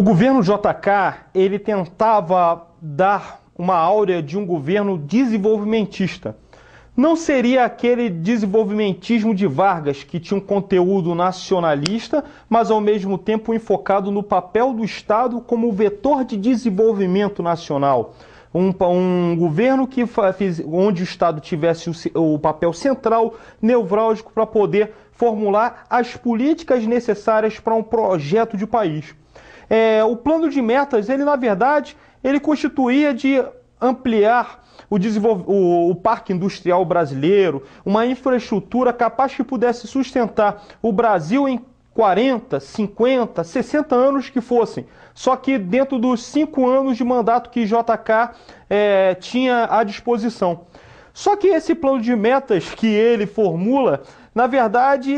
O governo JK, ele tentava dar uma áurea de um governo desenvolvimentista. Não seria aquele desenvolvimentismo de Vargas, que tinha um conteúdo nacionalista, mas ao mesmo tempo enfocado no papel do Estado como vetor de desenvolvimento nacional. Um, um, governo que faz, onde o Estado tivesse o, o papel central, nevrálgico, para poder formular as políticas necessárias para um projeto de país. É, o plano de metas, ele na verdade, ele constituía de ampliar o, desenvol... o, o, parque industrial brasileiro, uma infraestrutura capaz que pudesse sustentar o Brasil em 40, 50, 60 anos que fossem. Só que dentro dos cinco anos de mandato que JK é, tinha à disposição. Só que esse plano de metas que ele formula, na verdade,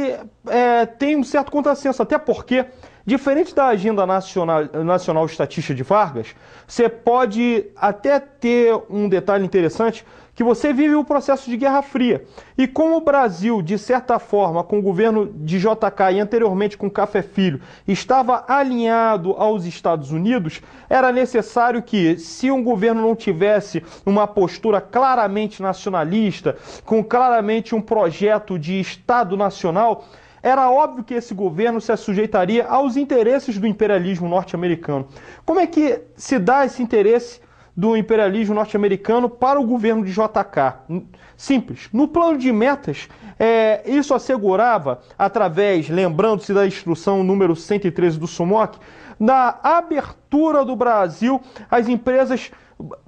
é, tem um certo contrassenso, até porque Diferente da Agenda Nacional, Nacional Estatista de Vargas, você pode até ter um detalhe interessante que você vive o processo de Guerra Fria. E como o Brasil, de certa forma, com o governo de JK e anteriormente com Café Filho, estava alinhado aos Estados Unidos, era necessário que, se um governo não tivesse uma postura claramente nacionalista, com claramente um projeto de Estado Nacional, era óbvio que esse governo se sujeitaria aos interesses do imperialismo norte-americano. Como é que se dá esse interesse do imperialismo norte-americano para o governo de JK? Simples. No plano de metas, é, isso assegurava, através, lembrando-se da instrução número 113 do SUMOC, da abertura do Brasil às empresas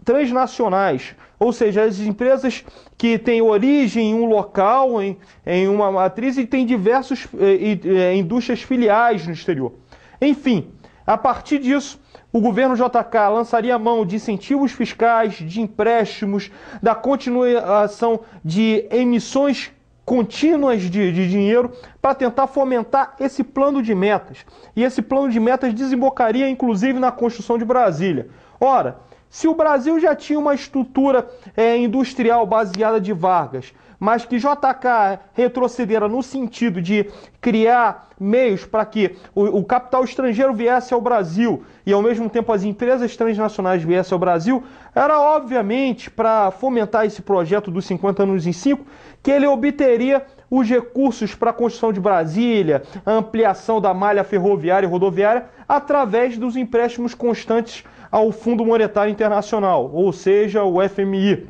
transnacionais, ou seja, as empresas que têm origem em um local, em, em uma matriz e têm diversas eh, eh, indústrias filiais no exterior. Enfim, a partir disso, o governo JK lançaria mão de incentivos fiscais, de empréstimos, da continuação de emissões contínuas de, de dinheiro para tentar fomentar esse plano de metas. E esse plano de metas desembocaria, inclusive, na construção de Brasília. Ora, se o Brasil já tinha uma estrutura é, industrial baseada de Vargas, mas que JK retrocedera no sentido de criar meios para que o, o, capital estrangeiro viesse ao Brasil e ao mesmo tempo as empresas transnacionais viessem ao Brasil, era obviamente para fomentar esse projeto dos 50 anos em 5 que ele obteria os recursos para a construção de Brasília, a ampliação da malha ferroviária e rodoviária através dos empréstimos constantes ao Fundo Monetário Internacional, ou seja, o FMI.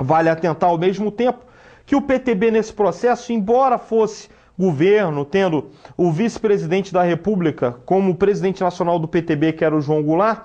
Vale atentar ao mesmo tempo que o PTB nesse processo, embora fosse governo, tendo o vice-presidente da República como presidente nacional do PTB, que era o João Goulart,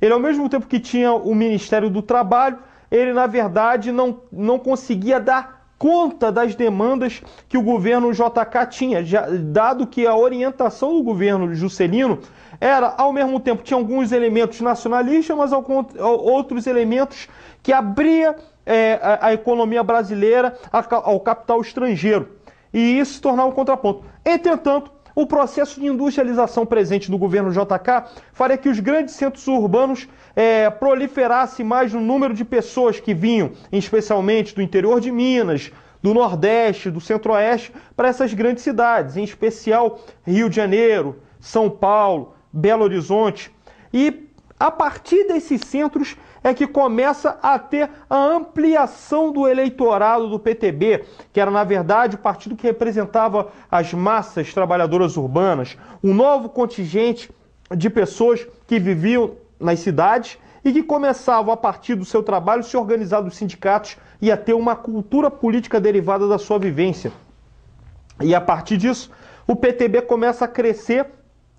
ele ao mesmo tempo que tinha o Ministério do Trabalho, ele na verdade não, não conseguia dar conta das demandas que o governo JK tinha, já, dado que a orientação do governo Juscelino era, ao mesmo tempo, tinha alguns elementos nacionalistas, mas outros elementos que abria é, a, a, economia brasileira ao capital estrangeiro. E isso se tornava um contraponto. Entretanto, o processo de industrialização presente no governo JK faria que os grandes centros urbanos é, proliferassem mais no número de pessoas que vinham, especialmente do interior de Minas, do Nordeste, do Centro-Oeste, para essas grandes cidades, em especial Rio de Janeiro, São Paulo, Belo Horizonte. E a partir desses centros é que começa a ter a ampliação do eleitorado do PTB, que era, na verdade, o partido que representava as massas trabalhadoras urbanas, um novo contingente de pessoas que viviam nas cidades e que começavam, a partir do seu trabalho, se organizar dos sindicatos e a ter uma cultura política derivada da sua vivência. E a partir disso, o PTB começa a crescer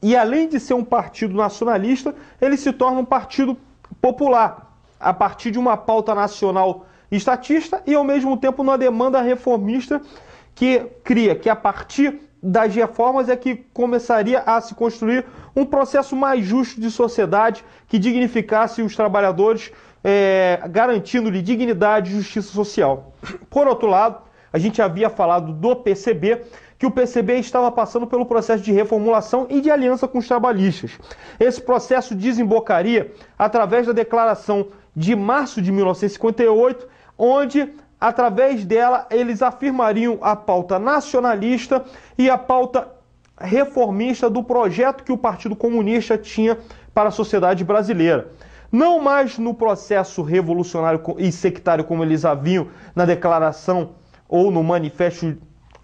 e, além de ser um partido nacionalista, ele se torna um partido popular a partir de uma pauta nacional estatista e, ao mesmo tempo, numa demanda reformista que cria que, a partir das reformas, é que começaria a se construir um processo mais justo de sociedade que dignificasse os trabalhadores, é, garantindo-lhe dignidade e justiça social. Por outro lado, a gente havia falado do PCB, que o PCB estava passando pelo processo de reformulação e de aliança com os trabalhistas. Esse processo desembocaria através da declaração de março de 1958, onde, através dela, eles afirmariam a pauta nacionalista e a pauta reformista do projeto que o Partido Comunista tinha para a sociedade brasileira. Não mais no processo revolucionário e sectário como eles haviam na declaração ou no manifesto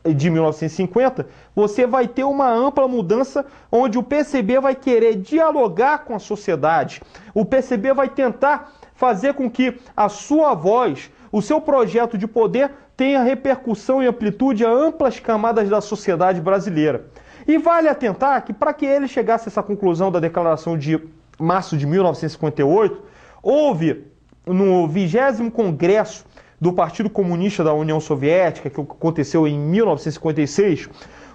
de 1950, você vai ter uma ampla mudança onde o PCB vai querer dialogar com a sociedade. O PCB vai tentar fazer com que a sua voz, o seu projeto de poder tenha repercussão e amplitude a amplas camadas da sociedade brasileira. E vale atentar que para que ele chegasse a essa conclusão da declaração de março de 1958, houve no 20 Congresso do Partido Comunista da União Soviética, que aconteceu em 1956,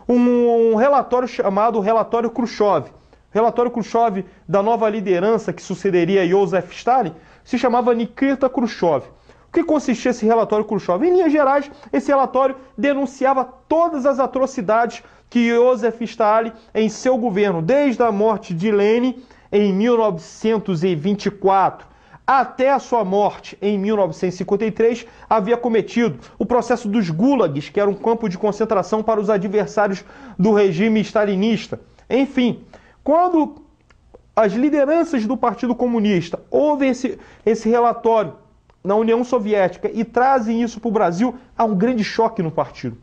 um relatório chamado Relatório Khrushchev, relatório Khrushchev da nova liderança que sucederia Josef Stalin se chamava Nikita Khrushchev. O que consistia esse relatório Khrushchev? Em linhas gerais, esse relatório denunciava todas as atrocidades que Josef Stalin, em seu governo, desde a morte de Lenin em 1924 até a sua morte em 1953 havia cometido o processo dos gulags, que era um campo de concentração para os adversários do regime stalinista. Enfim, quando as lideranças do Partido Comunista ouvem esse, esse relatório na União Soviética e trazem isso para o Brasil, há um grande choque no partido.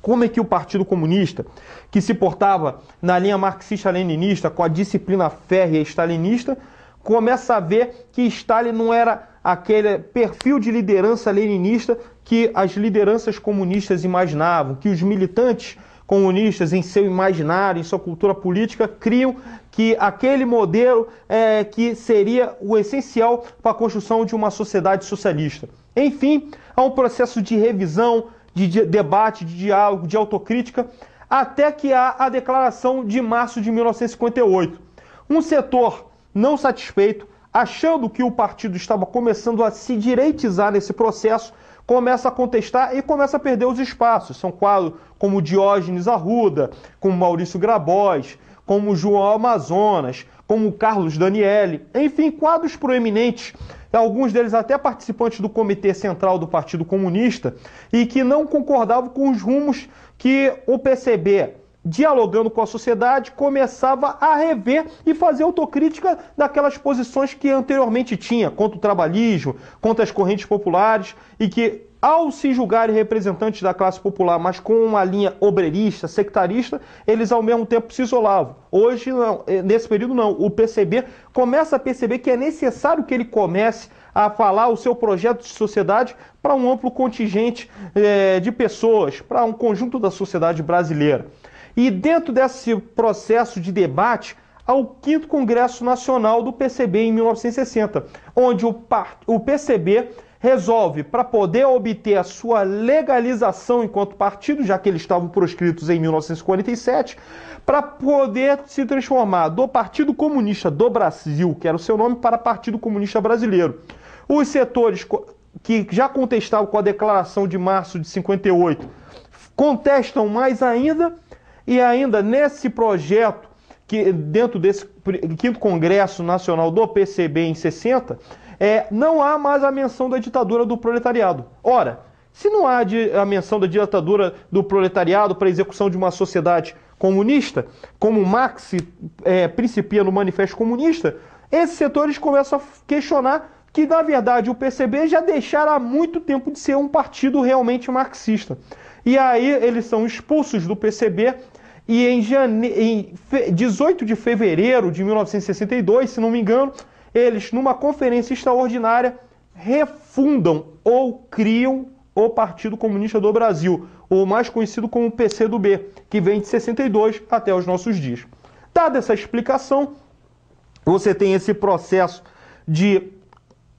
Como é que o Partido Comunista, que se portava na linha marxista-leninista, com a disciplina férrea stalinista, começa a ver que Stalin não era aquele perfil de liderança leninista que as lideranças comunistas imaginavam, que os militantes comunistas, em seu imaginário, em sua cultura política, criam que aquele modelo é, que seria o essencial para a construção de uma sociedade socialista. Enfim, há um processo de revisão, de debate, de diálogo, de autocrítica, até que há a declaração de março de 1958. Um setor não satisfeito, achando que o partido estava começando a se direitizar nesse processo, começa a contestar e começa a perder os espaços. São quadros como Diógenes Arruda, como Maurício Grabois, como João Amazonas, como Carlos Daniele, enfim, quadros proeminentes, alguns deles até participantes do Comitê Central do Partido Comunista, e que não concordavam com os rumos que o PCB dialogando com a sociedade, começava a rever e fazer autocrítica daquelas posições que anteriormente tinha contra o trabalhismo, contra as correntes populares e que ao se julgarem representantes da classe popular, mas com uma linha obreirista, sectarista, eles ao mesmo tempo se isolavam. Hoje, não, eh, nesse período, não. O PCB começa a perceber que é necessário que ele comece a falar o seu projeto de sociedade para um amplo contingente é, de pessoas, para um conjunto da sociedade brasileira. E dentro desse processo de debate, ao 5 Congresso Nacional do PCB em 1960, onde o, o PCB resolve, para poder obter a sua legalização enquanto partido, já que eles estavam proscritos em 1947, para poder se transformar do Partido Comunista do Brasil, que era o seu nome, para Partido Comunista Brasileiro. Os setores que já contestavam com a declaração de março de 58 contestam mais ainda e ainda nesse projeto, que dentro desse quinto Congresso Nacional do PCB em 60, é, não há mais a menção da ditadura do proletariado. Ora, se não há a menção da ditadura do proletariado para a execução de uma sociedade comunista, como Marx é, principia no Manifesto Comunista, esses setores começam a questionar que, na verdade, o PCB já deixara há muito tempo de ser um partido realmente marxista. E aí eles são expulsos do PCB e em, jane... em 18 de fevereiro de 1962, se não me engano, eles, numa conferência extraordinária, refundam ou criam o Partido Comunista do Brasil, ou mais conhecido como PCdoB, que vem de 62 até os nossos dias. Dada essa explicação, você tem esse processo de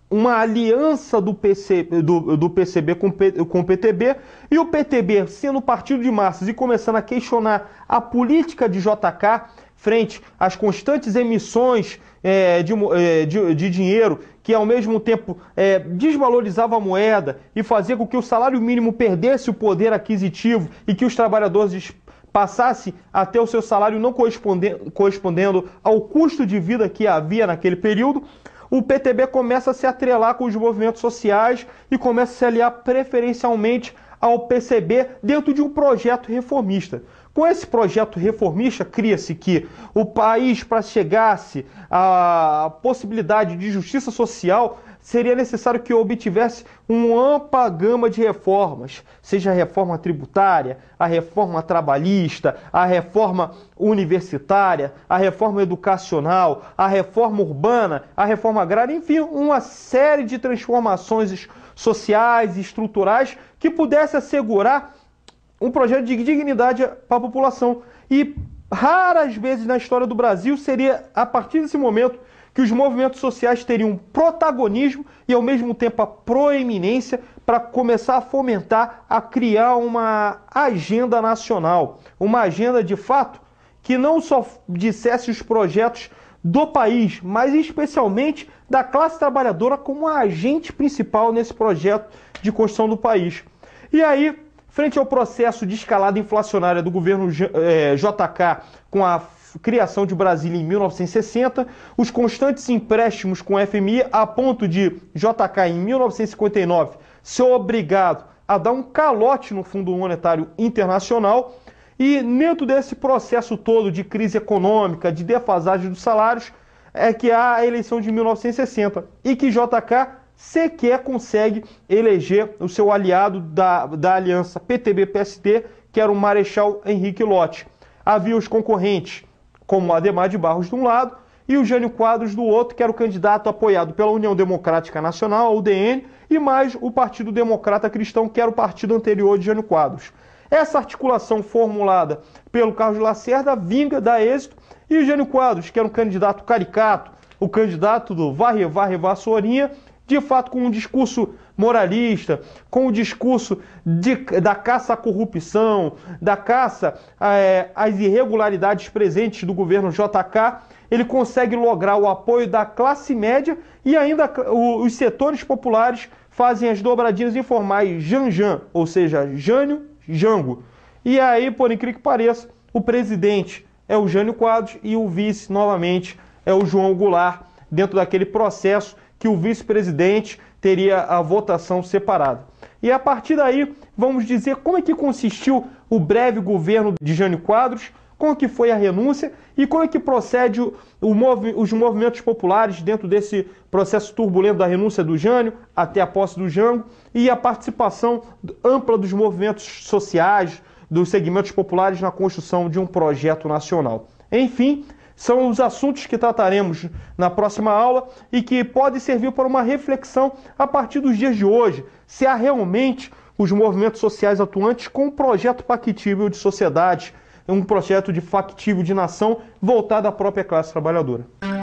uma aliança do, PC, do, do PCB com, com, o PTB, e o PTB, sendo partido de massas e começando a questionar a política de JK frente às constantes emissões é, de, é, de, de, dinheiro, que ao mesmo tempo é, desvalorizava a moeda e fazia com que o salário mínimo perdesse o poder aquisitivo e que os trabalhadores passasse a ter o seu salário não correspondendo, correspondendo ao custo de vida que havia naquele período, o PTB começa a se atrelar com os movimentos sociais e começa a se aliar preferencialmente ao PCB dentro de um projeto reformista. Com esse projeto reformista, cria-se que o país, para chegasse à possibilidade de justiça social, seria necessário que obtivesse uma ampla gama de reformas, seja a reforma tributária, a reforma trabalhista, a reforma universitária, a reforma educacional, a reforma urbana, a reforma agrária, enfim, uma série de transformações sociais e estruturais que pudesse assegurar um projeto de dignidade para a população. E raras vezes na história do Brasil seria a partir desse momento que os movimentos sociais teriam protagonismo e ao mesmo tempo a proeminência para começar a fomentar, a criar uma agenda nacional, uma agenda de fato que não só dissesse os projetos do país, mas especialmente da classe trabalhadora como agente principal nesse projeto de construção do país. E aí, frente ao processo de escalada inflacionária do governo JK eh, com a criação de Brasília em 1960, os constantes empréstimos com a FMI a ponto de JK em 1959 ser obrigado a dar um calote no Fundo Monetário Internacional e dentro desse processo todo de crise econômica, de defasagem dos salários, é que há a eleição de 1960 e que JK sequer consegue eleger o seu aliado da, da aliança PTB-PST, que era o Marechal Henrique Lott. Havia os concorrentes como Ademar de Barros de um lado e o Jânio Quadros do outro, que era o candidato apoiado pela União Democrática Nacional, a UDN, e mais o Partido Democrata Cristão, que era o partido anterior de Jânio Quadros. Essa articulação formulada pelo Carlos Lacerda vinga, dá êxito, e o Jânio Quadros, que era um candidato caricato, o candidato do varre, varre, vassourinha, de fato com um discurso moralista, com o discurso de, da caça à corrupção, da caça é, às irregularidades presentes do governo JK, ele consegue lograr o apoio da classe média e ainda os setores populares fazem as dobradinhas informais Janjan, ou seja, Jânio Jango. E aí, por incrível que pareça, o presidente é o Jânio Quadros e o vice, novamente, é o João Goulart, dentro daquele processo que o vice-presidente teria a votação separada. E a partir daí, vamos dizer como é que consistiu o breve governo de Jânio Quadros, como é que foi a renúncia e como é que procede o, o movi os movimentos populares dentro desse processo turbulento da renúncia do Jânio até a posse do Jango e a participação ampla dos movimentos sociais, dos segmentos populares na construção de um projeto nacional. Enfim, são os assuntos que trataremos na próxima aula e que podem servir para uma reflexão a partir dos dias de hoje, se há realmente os movimentos sociais atuantes com um projeto factível de sociedade, um projeto de factível de nação voltado à própria classe trabalhadora.